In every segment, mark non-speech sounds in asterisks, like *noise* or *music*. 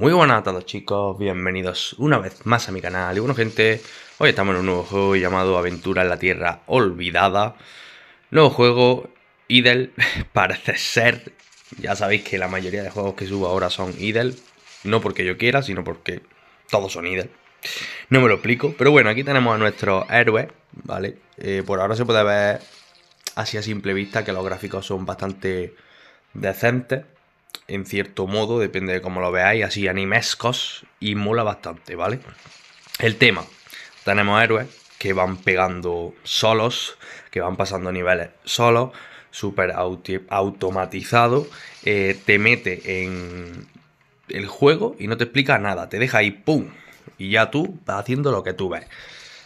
Muy buenas a todos chicos, bienvenidos una vez más a mi canal y bueno gente, hoy estamos en un nuevo juego llamado Aventura en la Tierra Olvidada Nuevo juego, Idle, *laughs* parece ser, ya sabéis que la mayoría de juegos que subo ahora son Idle No porque yo quiera, sino porque todos son Idle No me lo explico, pero bueno, aquí tenemos a nuestro héroe, ¿vale? Eh, por ahora se puede ver así a simple vista que los gráficos son bastante decentes en cierto modo, depende de cómo lo veáis, así animescos y mola bastante, ¿vale? El tema, tenemos héroes que van pegando solos, que van pasando niveles solos, súper automatizado, eh, te mete en el juego y no te explica nada, te deja ahí, ¡pum! Y ya tú vas haciendo lo que tú ves.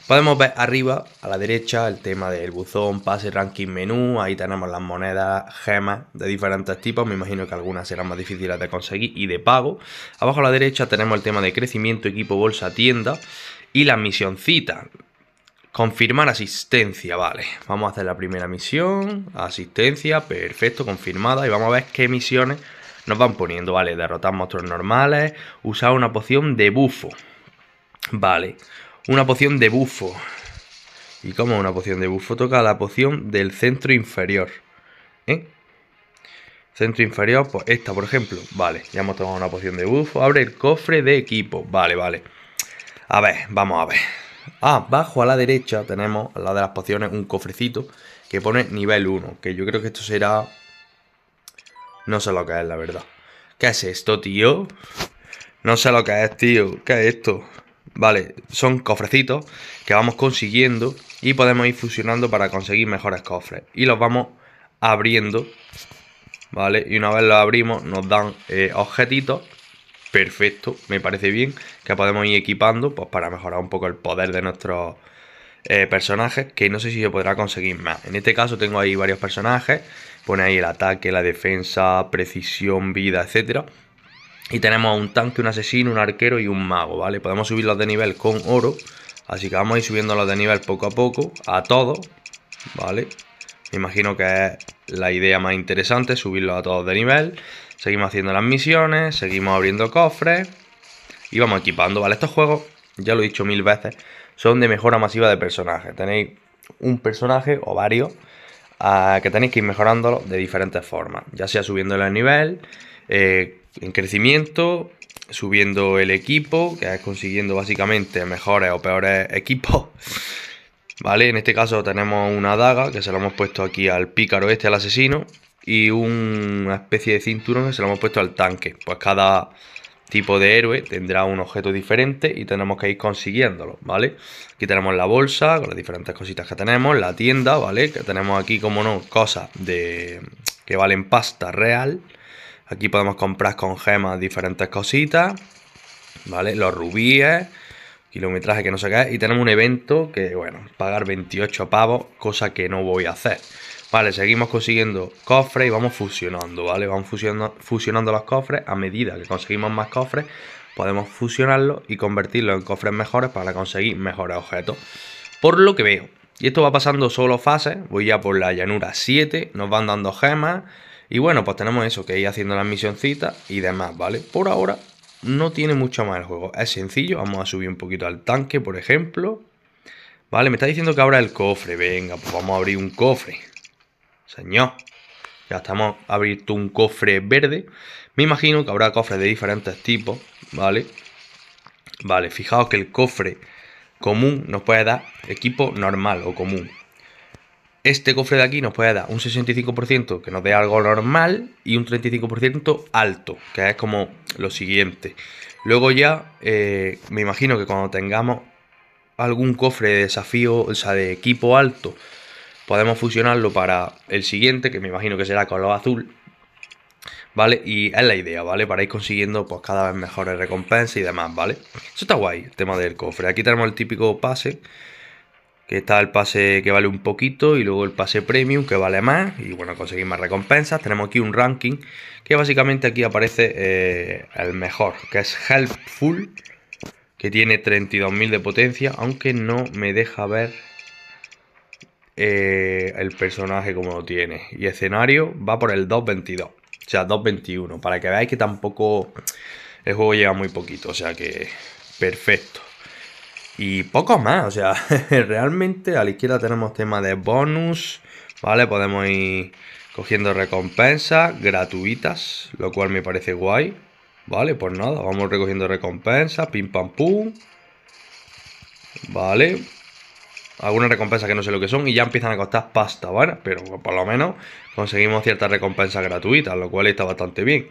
Podemos ver arriba, a la derecha, el tema del buzón, pase, ranking, menú. Ahí tenemos las monedas, gemas de diferentes tipos. Me imagino que algunas serán más difíciles de conseguir y de pago. Abajo a la derecha tenemos el tema de crecimiento, equipo, bolsa, tienda. Y la misioncita. Confirmar asistencia, vale. Vamos a hacer la primera misión. Asistencia, perfecto, confirmada. Y vamos a ver qué misiones nos van poniendo. Vale, derrotar monstruos normales. Usar una poción de bufo. Vale. Una poción de bufo. ¿Y cómo una poción de bufo? Toca la poción del centro inferior. ¿Eh? Centro inferior, pues esta, por ejemplo. Vale, ya hemos tomado una poción de bufo. Abre el cofre de equipo. Vale, vale. A ver, vamos a ver. Ah, bajo a la derecha tenemos, al lado de las pociones, un cofrecito que pone nivel 1. Que yo creo que esto será... No sé lo que es, la verdad. ¿Qué es esto, tío? No sé lo que es, tío. ¿Qué es esto? ¿vale? Son cofrecitos que vamos consiguiendo y podemos ir fusionando para conseguir mejores cofres. Y los vamos abriendo, ¿vale? Y una vez los abrimos nos dan eh, objetitos. Perfecto, me parece bien que podemos ir equipando pues, para mejorar un poco el poder de nuestros eh, personajes que no sé si se podrá conseguir más. En este caso tengo ahí varios personajes, pone ahí el ataque, la defensa, precisión, vida, etcétera y tenemos a un tanque, un asesino, un arquero y un mago, ¿vale? Podemos subirlos de nivel con oro. Así que vamos a ir los de nivel poco a poco, a todos, ¿vale? Me imagino que es la idea más interesante, subirlos a todos de nivel. Seguimos haciendo las misiones, seguimos abriendo cofres y vamos equipando, ¿vale? Estos juegos, ya lo he dicho mil veces, son de mejora masiva de personajes. Tenéis un personaje o varios ah, que tenéis que ir mejorándolo de diferentes formas, ya sea subiéndolo de nivel, eh, en crecimiento, subiendo el equipo, que es consiguiendo básicamente mejores o peores *laughs* equipos. Vale, en este caso tenemos una daga que se la hemos puesto aquí al pícaro este, al asesino, y una especie de cinturón que se la hemos puesto al tanque. Pues cada tipo de héroe tendrá un objeto diferente y tenemos que ir consiguiéndolo, ¿vale? Aquí tenemos la bolsa con las diferentes cositas que tenemos, la tienda, ¿vale? Que tenemos aquí, como no, cosas de que valen pasta real. Aquí podemos comprar con gemas diferentes cositas, ¿vale? Los rubíes, kilometraje que no se cae. Y tenemos un evento que, bueno, pagar 28 pavos, cosa que no voy a hacer. Vale, seguimos consiguiendo cofres y vamos fusionando, ¿vale? Vamos fusionando, fusionando los cofres. A medida que conseguimos más cofres, podemos fusionarlo y convertirlo en cofres mejores para conseguir mejores objetos. Por lo que veo. Y esto va pasando solo fases. Voy ya por la llanura 7, nos van dando gemas. Y bueno, pues tenemos eso, que ir haciendo las misioncitas y demás, ¿vale? Por ahora no tiene mucho más el juego, es sencillo, vamos a subir un poquito al tanque, por ejemplo. Vale, me está diciendo que abra el cofre, venga, pues vamos a abrir un cofre. Señor, ya estamos abriendo un cofre verde. Me imagino que habrá cofres de diferentes tipos, ¿vale? Vale, fijaos que el cofre común nos puede dar equipo normal o común, este cofre de aquí nos puede dar un 65% que nos dé algo normal y un 35% alto, que es como lo siguiente. Luego ya eh, me imagino que cuando tengamos algún cofre de desafío, o sea, de equipo alto, podemos fusionarlo para el siguiente, que me imagino que será color azul, ¿vale? Y es la idea, ¿vale? Para ir consiguiendo pues cada vez mejores recompensas y demás, ¿vale? Eso está guay, el tema del cofre. Aquí tenemos el típico pase que está el pase que vale un poquito y luego el pase premium que vale más y bueno, conseguir más recompensas. Tenemos aquí un ranking que básicamente aquí aparece eh, el mejor, que es Helpful, que tiene 32.000 de potencia, aunque no me deja ver eh, el personaje como lo tiene. Y escenario va por el 2.22, o sea, 2.21, para que veáis que tampoco el juego lleva muy poquito, o sea que perfecto. Y poco más, o sea, *laughs* realmente a la izquierda tenemos tema de bonus, ¿vale? Podemos ir cogiendo recompensas gratuitas, lo cual me parece guay. Vale, pues nada, vamos recogiendo recompensas, pim pam pum. Vale. Algunas recompensas que no sé lo que son y ya empiezan a costar pasta, ¿vale? Pero por lo menos conseguimos ciertas recompensas gratuitas, lo cual está bastante bien.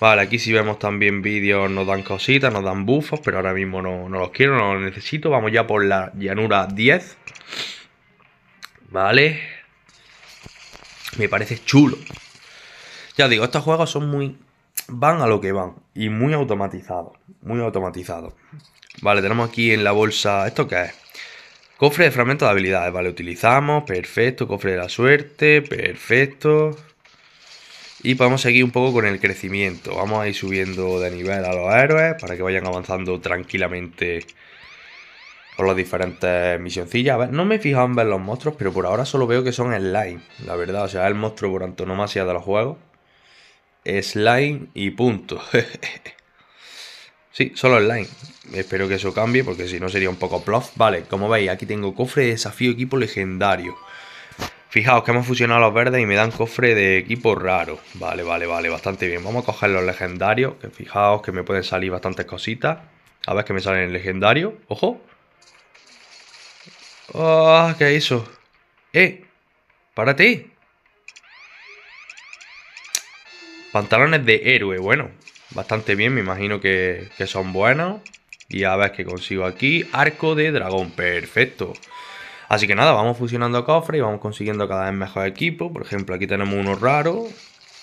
Vale, aquí si vemos también vídeos nos dan cositas, nos dan bufos, pero ahora mismo no, los quiero, no los necesito. Vamos ya por la llanura 10. Vale. Me parece chulo. Ya digo, estos juegos son muy... Van a lo que van. Y muy automatizados. Muy automatizados. Vale, tenemos aquí en la bolsa... ¿Esto qué es? Cofre de fragmentos de habilidades. Vale, utilizamos. Perfecto. Cofre de la suerte. Perfecto. Y podemos seguir un poco con el crecimiento. Vamos a ir subiendo de nivel a los héroes para que vayan avanzando tranquilamente por las diferentes misioncillas. A ver, no me he fijado en ver los monstruos, pero por ahora solo veo que son slime, la verdad. O sea, el monstruo por antonomasia de los juegos. Slime y punto. *laughs* sí, solo slime. Espero que eso cambie porque si no sería un poco plof. Vale, como veis, aquí tengo cofre de desafío equipo legendario. Fijaos que hemos fusionado los verdes y me dan cofre de equipo raro. Vale, vale, vale, bastante bien. Vamos a coger los legendarios, que fijaos que me pueden salir bastantes cositas. A ver que me salen el legendario. ¡Ojo! ¡Ah! Oh, ¿Qué eso? ¡Eh! ¡Párate! Pantalones de héroe, bueno. Bastante bien, me imagino que, que son buenos. Y a ver qué consigo aquí. Arco de dragón, perfecto. Así que nada, vamos fusionando cofres y vamos consiguiendo cada vez mejor equipo. Por ejemplo, aquí tenemos uno raro.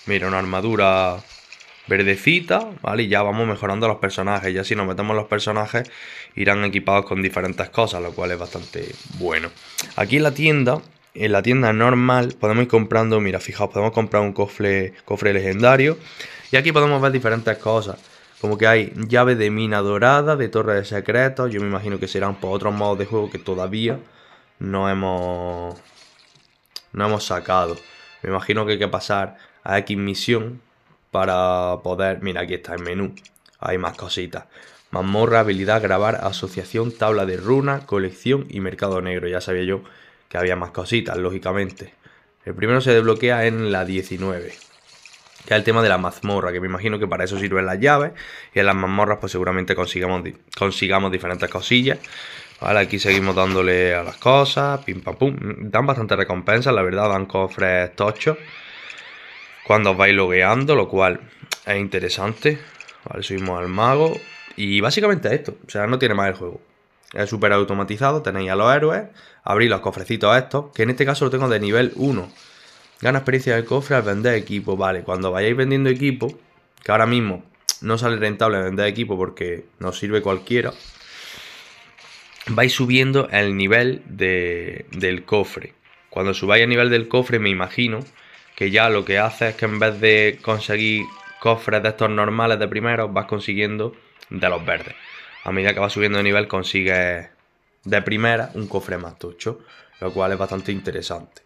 Mira, una armadura verdecita, ¿vale? Y ya vamos mejorando los personajes. Ya si nos metemos los personajes, irán equipados con diferentes cosas, lo cual es bastante bueno. Aquí en la tienda, en la tienda normal, podemos ir comprando, mira, fijaos, podemos comprar un cofre, cofre legendario. Y aquí podemos ver diferentes cosas. Como que hay llave de mina dorada, de torre de secretos. Yo me imagino que serán por otros modos de juego que todavía no hemos, no hemos sacado. Me imagino que hay que pasar a X misión para poder... Mira, aquí está el menú. Hay más cositas. Mazmorra, habilidad, grabar, asociación, tabla de runa, colección y mercado negro. Ya sabía yo que había más cositas, lógicamente. El primero se desbloquea en la 19. Que es el tema de la mazmorra, que me imagino que para eso sirven las llaves. Y en las mazmorras pues seguramente consigamos, consigamos diferentes cosillas. Vale, aquí seguimos dándole a las cosas, pim pam pum. Dan bastante recompensas, la verdad, dan cofres tochos. Cuando os vais logueando, lo cual es interesante. Vale, subimos al mago. Y básicamente esto, o sea, no tiene más el juego. Es súper automatizado, tenéis a los héroes, abrís los cofrecitos estos, que en este caso lo tengo de nivel 1. Gana experiencia de cofre al vender equipo, vale. Cuando vayáis vendiendo equipo, que ahora mismo no sale rentable vender equipo porque nos sirve cualquiera vais subiendo el nivel del cofre. Cuando subáis el nivel del cofre, me imagino que ya lo que hace es que en vez de conseguir cofres de estos normales de primero. vas consiguiendo de los verdes. A medida que vas subiendo de nivel, consigues de primera un cofre más tocho, lo cual es bastante interesante.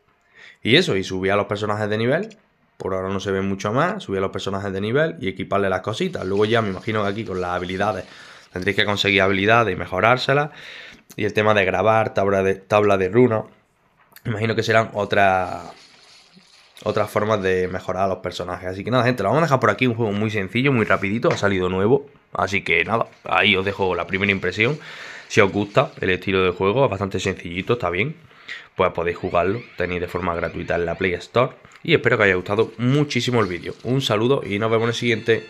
Y eso, y subí a los personajes de nivel. Por ahora no se ve mucho más. Subí a los personajes de nivel y equiparle las cositas. Luego ya me imagino que aquí con las habilidades Tendréis que conseguir habilidades y mejorárselas. Y el tema de grabar, tabla de, tabla de runa. Imagino que serán otras otras formas de mejorar a los personajes. Así que nada, gente, lo vamos a dejar por aquí. Un juego muy sencillo, muy rapidito. Ha salido nuevo. Así que nada, ahí os dejo la primera impresión. Si os gusta el estilo de juego, es bastante sencillito, está bien. Pues podéis jugarlo, tenéis de forma gratuita en la Play Store. Y espero que os haya gustado muchísimo el vídeo. Un saludo y nos vemos en el siguiente.